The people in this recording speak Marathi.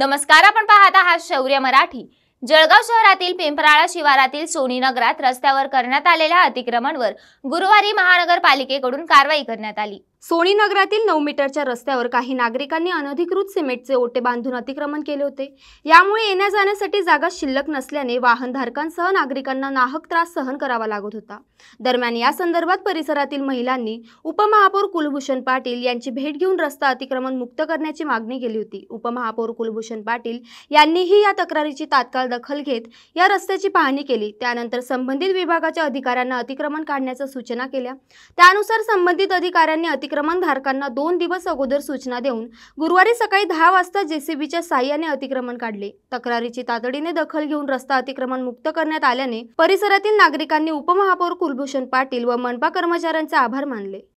नमस्कार आपण पाहत आहात शौर्य मराठी जळगाव शहरातील पिंपराळा शिवारातील सोनी नगरात रस्त्यावर करण्यात आलेल्या अतिक्रमणवर गुरुवारी महानगरपालिकेकडून कारवाई करण्यात आली सोनी नगरातील नऊ मीटरच्या रस्त्यावर काही नागरिकांनी अनधिकृत सिमेंटचे ओटे बांधून अतिक्रमण केले होते यामुळे येण्या जाण्यासाठी जागा शिल्लक नसल्याने वाहनधारकांसह नागरिकांना नाहक त्रास सहन करावा लागत होता दरम्यान या संदर्भात परिसरातील महिलांनी उपमहापौर कुलभूषण पाटील यांची भेट घेऊन रस्ता अतिक्रमण मुक्त करण्याची मागणी केली होती उपमहापौर कुलभूषण पाटील यांनीही या तक्रारीची तात्काळ दखल घेत या रस्त्याची पाहणी केली त्यानंतर संबंधित विभागाच्या अधिकाऱ्यांना अतिक्रमण काढण्याच्या सूचना केल्या त्यानुसार संबंधित अधिकाऱ्यांनी धारकांना दोन दिवस अगोदर सूचना देऊन गुरुवारी सकाळी दहा वाजता जेसीबीच्या साह्याने अतिक्रमण काढले तक्रारीची तातडीने दखल घेऊन रस्ता अतिक्रमण मुक्त करण्यात आल्याने परिसरातील नागरिकांनी उपमहापौर कुलभूषण पाटील व मनपा कर्मचाऱ्यांचे आभार मानले